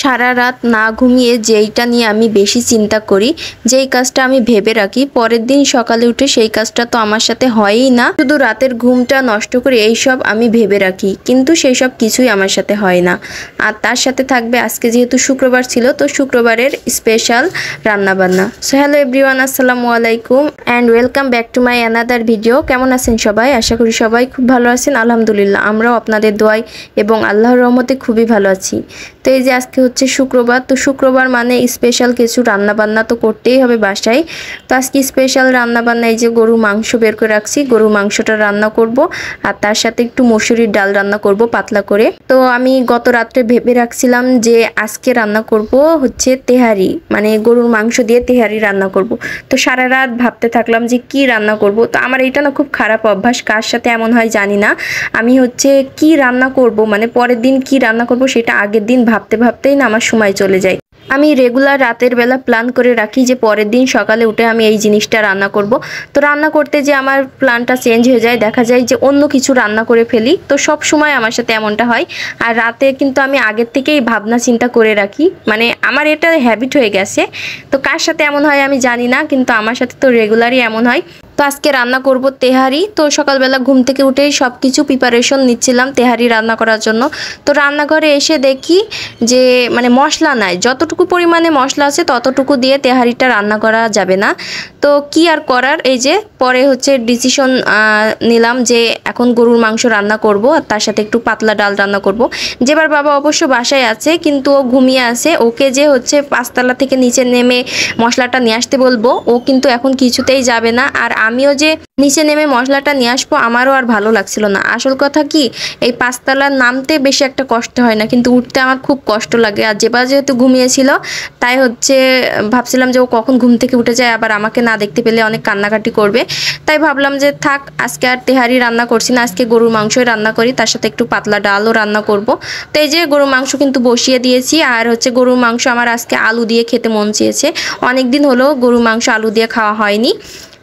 সারা রাত না ঘুমিয়ে যেইটা নিয়ে আমি বেশি চিন্তা করি যেই কাজটা আমি ভেবে রাখি পরের দিন সকালে উঠে সেই কাজটা তো আমার সাথে হয়ই না শুধু রাতের ঘুমটা নষ্ট করে এইসব আমি ভেবে রাখি কিন্তু সেই সব কিছুই আমার সাথে হয় না আর তার সাথে থাকবে আজকে যেহেতু শুক্রবার ছিল তো শুক্রবারের স্পেশাল রান্নাবান্না সো হ্যালো এভরিওয়ান আসসালামু আলাইকুম and welcome back to my another video কেমন আছেন সবাই আশা করি সবাই খুব ভালো আছেন আলহামদুলিল্লাহ আমরাও আপনাদের দোয়াই এবং আল্লাহর রহমতে খুবই ভালো আছি তো এই যে আজকে হচ্ছে শুক্রবার তো শুক্রবার মানে স্পেশাল কিছু রান্নাবান্না তো করতেই হবে বাসায় তো আজকে স্পেশাল রান্নাবান্না এই যে গরু মাংস বের করে রাখছি গরু মাংসটা রান্না করব আর তার সাথে একটু মসুরির ডাল রান্না করব পাতলা করে তো আমি গত রাত্রে ভেবে রাখছিলাম যে আজকে রান্না করব হচ্ছে তেহারি মানে গরুর মাংস দিয়ে তেহারি রান্না করব তো সারা রাত ভাবতে থাকলাম যে কি রান্না করব তো আমার এটা না খুব খারাপ অভ্যাস কার সাথে এমন হয় জানি না আমি হচ্ছে কি রান্না করব মানে পরের দিন কি রান্না করব সেটা আগের দিন ভাবতে ভাবতে দিন আমার সময় চলে যায় আমি রেগুলার রাতের বেলা প্ল্যান করে রাখি যে পরের দিন সকালে উঠে আমি এই জিনিসটা রান্না করব তো রান্না করতে যে আমার প্ল্যানটা চেঞ্জ হয়ে যায় দেখা যায় যে অন্য কিছু রান্না করে ফেলি তো সব সময় আমার সাথে এমনটা হয় আর রাতে কিন্তু আমি আগের থেকেই ভাবনা চিন্তা করে রাখি মানে আমার এটা হ্যাবিট হয়ে গেছে তো কার সাথে এমন হয় আমি জানি না কিন্তু আমার সাথে তো রেগুলারই এমন হয় তো আজকে রান্না করব তেহারি তো সকালবেলা ঘুম থেকে উঠেই সব কিছু প্রিপারেশন নিচ্ছিলাম তেহারি রান্না করার জন্য তো রান্নাঘরে এসে দেখি যে মানে মশলা নাই যতটুকু পরিমাণে মশলা আছে ততটুকু দিয়ে তেহারিটা রান্না করা যাবে না তো কি আর করার এই যে পরে হচ্ছে ডিসিশন নিলাম যে এখন গরুর মাংস রান্না করব আর তার সাথে একটু পাতলা ডাল রান্না করব যেবার বাবা অবশ্য বাসায় আছে কিন্তু ও ঘুমিয়ে আছে ওকে যে হচ্ছে পাঁচতলা থেকে নিচে নেমে মশলাটা নিয়ে আসতে বলবো ও কিন্তু এখন কিছুতেই যাবে না আর আমিও যে নিচে নেমে মশলাটা নিয়ে আসবো আমারও আর ভালো লাগছিল না আসল কথা কি এই পাঁচতলা নামতে বেশি একটা কষ্ট হয় না কিন্তু উঠতে আমার খুব কষ্ট লাগে আর যেবার যেহেতু ঘুমিয়েছিল তাই হচ্ছে ভাবছিলাম যে ও কখন ঘুম থেকে উঠে যায় আবার আমাকে না দেখতে পেলে অনেক কান্নাকাটি করবে তাই ভাবলাম যে থাক আজকে আর তেহারি রান্না করছি না আজকে গরুর মাংসই রান্না করি তার সাথে একটু পাতলা ডালও রান্না করব তো এই যে গরুর মাংস কিন্তু বসিয়ে দিয়েছি আর হচ্ছে গরুর মাংস আমার আজকে আলু দিয়ে খেতে মন চেয়েছে অনেক দিন হলো গরুর মাংস আলু দিয়ে খাওয়া হয়নি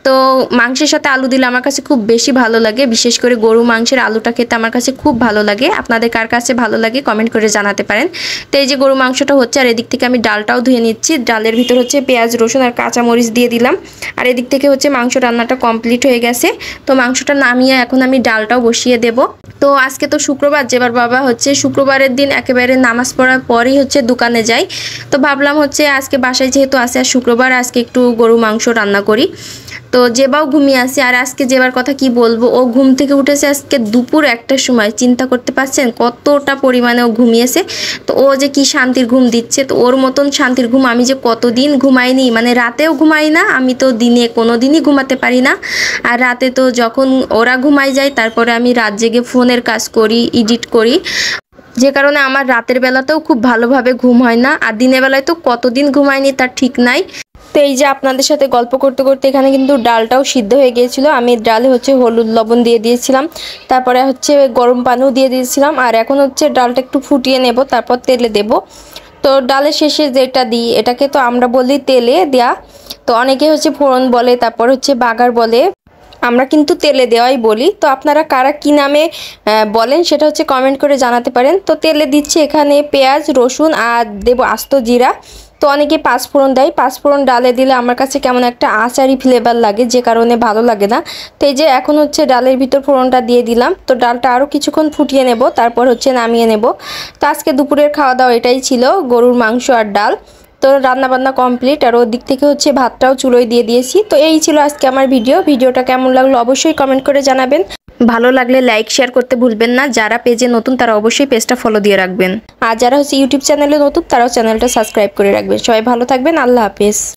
তো মাংসের সাথে আলু দিলে আমার কাছে খুব বেশি ভালো লাগে বিশেষ করে গরু মাংসের আলুটা খেতে আমার কাছে খুব ভালো লাগে আপনাদের কার কাছে ভালো লাগে কমেন্ট করে জানাতে পারেন তো এই যে গরু মাংসটা হচ্ছে আর এদিক থেকে আমি ডালটাও ধুয়ে নিচ্ছি ডালের ভিতর হচ্ছে পেঁয়াজ রসুন আর কাঁচামরিচ দিয়ে দিলাম আর এদিক থেকে হচ্ছে মাংস রান্নাটা কমপ্লিট হয়ে গেছে তো মাংসটা নামিয়ে এখন আমি ডালটাও বসিয়ে দেব তো আজকে তো শুক্রবার যেবার বাবা হচ্ছে শুক্রবারের দিন একেবারে নামাজ পড়ার পরই হচ্ছে দোকানে যাই তো ভাবলাম হচ্ছে আজকে বাসায় যেহেতু আসে আর শুক্রবার আজকে একটু গরু মাংস রান্না করি তো যেবাও ঘুমিয়ে আসে আর আজকে যেবার কথা কি বলবো ও ঘুম থেকে উঠেছে আজকে দুপুর একটার সময় চিন্তা করতে পারছেন কতটা পরিমাণে ও ঘুমিয়েছে তো ও যে কি শান্তির ঘুম দিচ্ছে তো ওর মতন শান্তির ঘুম আমি যে কতদিন ঘুমাইনি মানে রাতেও ঘুমাই না আমি তো দিনে কোনো দিনই ঘুমাতে পারি না আর রাতে তো যখন ওরা ঘুমাই যায় তারপরে আমি রাত জেগে ফোনের কাজ করি এডিট করি যে কারণে আমার রাতের বেলাতেও খুব ভালোভাবে ঘুম হয় না আর দিনের বেলায় তো কতদিন ঘুমায়নি তার ঠিক নাই তো এই যে আপনাদের সাথে গল্প করতে করতে এখানে কিন্তু ডালটাও সিদ্ধ হয়ে গিয়েছিল আমি ডালে হচ্ছে হলুদ লবণ দিয়ে দিয়েছিলাম তারপরে হচ্ছে গরম পানিও দিয়ে দিয়েছিলাম আর এখন হচ্ছে ডালটা একটু ফুটিয়ে নেব তারপর তেলে দেব তো ডালের শেষে যেটা দিই এটাকে তো আমরা বলি তেলে দেয়া তো অনেকে হচ্ছে ফোড়ন বলে তারপর হচ্ছে বাগার বলে আমরা কিন্তু তেলে দেওয়াই বলি তো আপনারা কারা কি নামে বলেন সেটা হচ্ছে কমেন্ট করে জানাতে পারেন তো তেলে দিচ্ছি এখানে পেঁয়াজ রসুন আর দেব আস্ত জিরা তো অনেকে পাঁচফোড়ন দেয় পাঁচফোড়ন ডালে দিলে আমার কাছে কেমন একটা আচারি ফ্লেভার লাগে যে কারণে ভালো লাগে না তো এই যে এখন হচ্ছে ডালের ভিতর ফোড়নটা দিয়ে দিলাম তো ডালটা আরও কিছুক্ষণ ফুটিয়ে নেব তারপর হচ্ছে নামিয়ে নেব তো আজকে দুপুরের খাওয়া দাওয়া এটাই ছিল গরুর মাংস আর ডাল তো রান্নাবান্না কমপ্লিট আর ওর দিক থেকে হচ্ছে ভাতটাও চুলোয় দিয়ে দিয়েছি তো এই ছিল আজকে আমার ভিডিও ভিডিওটা কেমন লাগলো অবশ্যই কমেন্ট করে জানাবেন ভালো লাগলে লাইক শেয়ার করতে ভুলবেন না যারা পেজে নতুন তারা অবশ্যই পেজটা ফলো দিয়ে রাখবেন আর যারা হচ্ছে ইউটিউব চ্যানেলে নতুন তারাও চ্যানেলটা সাবস্ক্রাইব করে রাখবেন সবাই ভালো থাকবেন আল্লাহ হাফেজ